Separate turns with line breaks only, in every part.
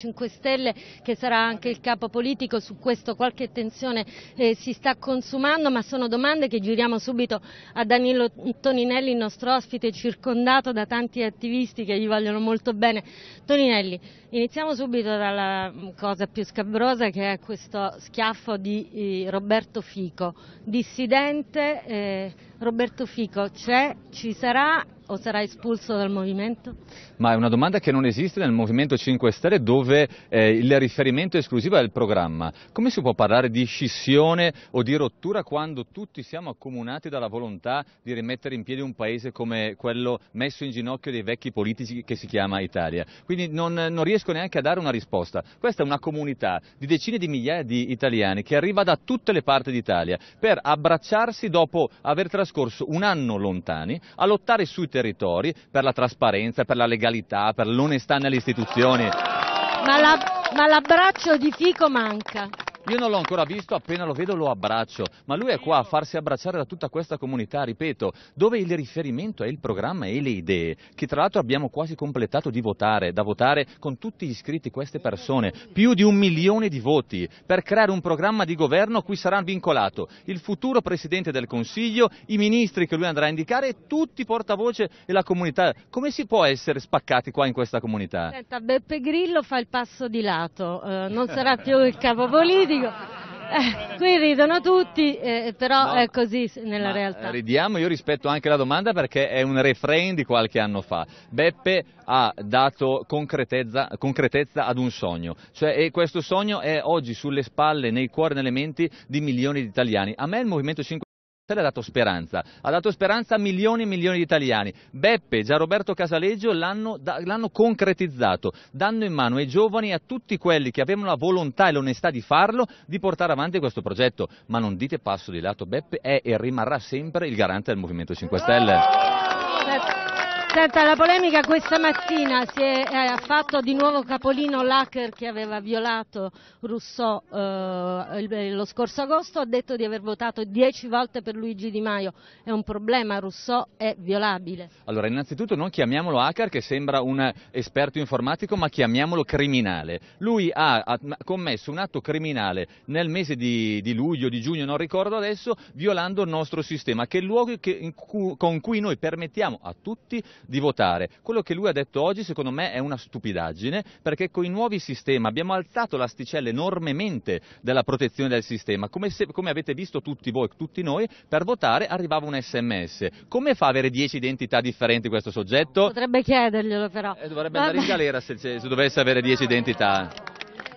5 Stelle che sarà anche il capo politico, su questo qualche tensione eh, si sta consumando, ma sono domande che giriamo subito a Danilo Toninelli, il nostro ospite circondato da tanti attivisti che gli vogliono molto bene. Toninelli, iniziamo subito dalla mm, cosa più scabrosa che è questo schiaffo di eh, Roberto Fico, dissidente eh, Roberto Fico c'è, ci sarà o sarà espulso dal movimento?
Ma è una domanda che non esiste nel Movimento 5 Stelle dove eh, il riferimento esclusivo è il programma. Come si può parlare di scissione o di rottura quando tutti siamo accomunati dalla volontà di rimettere in piedi un paese come quello messo in ginocchio dei vecchi politici che si chiama Italia? Quindi non, non riesco neanche a dare una risposta. Questa è una comunità di decine di migliaia di italiani che arriva da tutte le parti d'Italia per abbracciarsi dopo aver trascorso un anno lontani a lottare sui territori territori per la trasparenza, per la legalità, per l'onestà nelle istituzioni. Ma
l'abbraccio la, di Fico manca.
Io non l'ho ancora visto, appena lo vedo lo abbraccio, ma lui è qua a farsi abbracciare da tutta questa comunità, ripeto, dove il riferimento è il programma e le idee, che tra l'altro abbiamo quasi completato di votare, da votare con tutti gli iscritti queste persone, più di un milione di voti, per creare un programma di governo a cui sarà vincolato il futuro Presidente del Consiglio, i ministri che lui andrà a indicare e tutti i portavoce e la comunità. Come si può essere spaccati qua in questa comunità?
Senta, Beppe Grillo fa il passo di lato, eh, non sarà più il capo politico dico. Eh, qui ridono tutti, eh, però no, è così nella eh, realtà.
Ridiamo, io rispetto anche la domanda perché è un refrain di qualche anno fa. Beppe ha dato concretezza, concretezza ad un sogno, cioè, e questo sogno è oggi sulle spalle, nei cuori, nelle menti di milioni di italiani. A me il Movimento 5 ha dato speranza, ha dato speranza a milioni e milioni di italiani. Beppe, Gianroberto Casaleggio l'hanno, l'hanno concretizzato, dando in mano ai giovani e a tutti quelli che avevano la volontà e l'onestà di farlo, di portare avanti questo progetto. Ma non dite passo di lato, Beppe è e rimarrà sempre il garante del Movimento 5 Stelle.
Senta, la polemica questa mattina si è, eh, fatto di nuovo capolino l'hacker che aveva violato Rousseau eh, eh, lo scorso agosto, ha detto di aver votato dieci volte per Luigi Di Maio, è un problema, Rousseau è violabile.
Allora, innanzitutto non chiamiamolo hacker che sembra un esperto informatico, ma chiamiamolo criminale. Lui ha, ha commesso un atto criminale nel mese di, di, luglio, di giugno, non ricordo adesso, violando il nostro sistema, che è il luogo che, cu, con cui noi permettiamo a tutti di votare. Quello che lui ha detto oggi secondo me è una stupidaggine perché con i nuovi sistemi abbiamo alzato l'asticella enormemente della protezione del sistema. Come, se, come avete visto tutti voi, tutti noi, per votare arrivava un sms. Come fa a avere 10 identità differenti questo soggetto?
Potrebbe chiederglielo però. Eh, dovrebbe Vabbè. andare in galera
se, se dovesse avere 10 identità.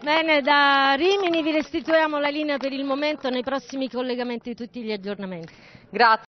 Bene, da Rimini vi restituiamo la linea per il momento, nei prossimi collegamenti tutti gli aggiornamenti. Grazie.